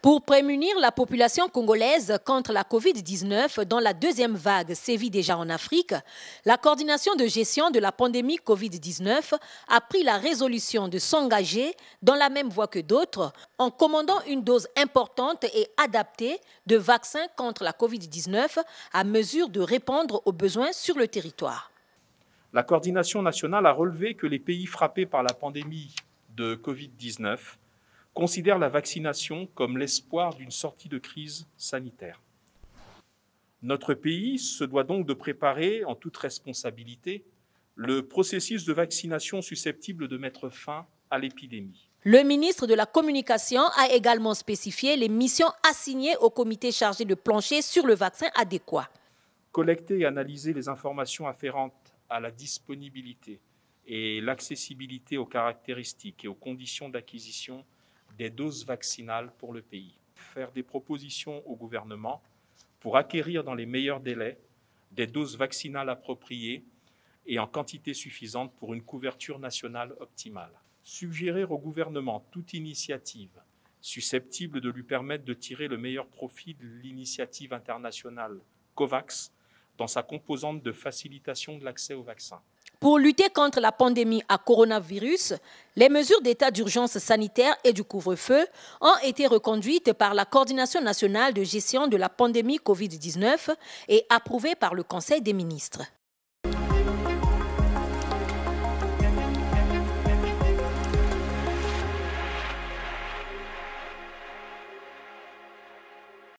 Pour prémunir la population congolaise contre la COVID-19 dont la deuxième vague sévit déjà en Afrique, la coordination de gestion de la pandémie COVID-19 a pris la résolution de s'engager dans la même voie que d'autres en commandant une dose importante et adaptée de vaccins contre la COVID-19 à mesure de répondre aux besoins sur le territoire. La coordination nationale a relevé que les pays frappés par la pandémie de COVID-19 considère la vaccination comme l'espoir d'une sortie de crise sanitaire. Notre pays se doit donc de préparer en toute responsabilité le processus de vaccination susceptible de mettre fin à l'épidémie. Le ministre de la Communication a également spécifié les missions assignées au comité chargé de plancher sur le vaccin adéquat. Collecter et analyser les informations afférentes à la disponibilité et l'accessibilité aux caractéristiques et aux conditions d'acquisition des doses vaccinales pour le pays. Faire des propositions au gouvernement pour acquérir dans les meilleurs délais des doses vaccinales appropriées et en quantité suffisante pour une couverture nationale optimale. Suggérer au gouvernement toute initiative susceptible de lui permettre de tirer le meilleur profit de l'initiative internationale COVAX dans sa composante de facilitation de l'accès aux vaccins. Pour lutter contre la pandémie à coronavirus, les mesures d'état d'urgence sanitaire et du couvre-feu ont été reconduites par la Coordination nationale de gestion de la pandémie COVID-19 et approuvées par le Conseil des ministres.